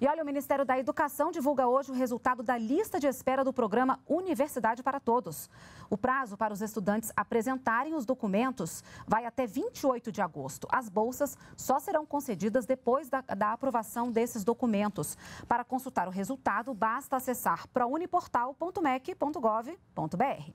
E olha, o Ministério da Educação divulga hoje o resultado da lista de espera do programa Universidade para Todos. O prazo para os estudantes apresentarem os documentos vai até 28 de agosto. As bolsas só serão concedidas depois da, da aprovação desses documentos. Para consultar o resultado, basta acessar prouniportal.mec.gov.br.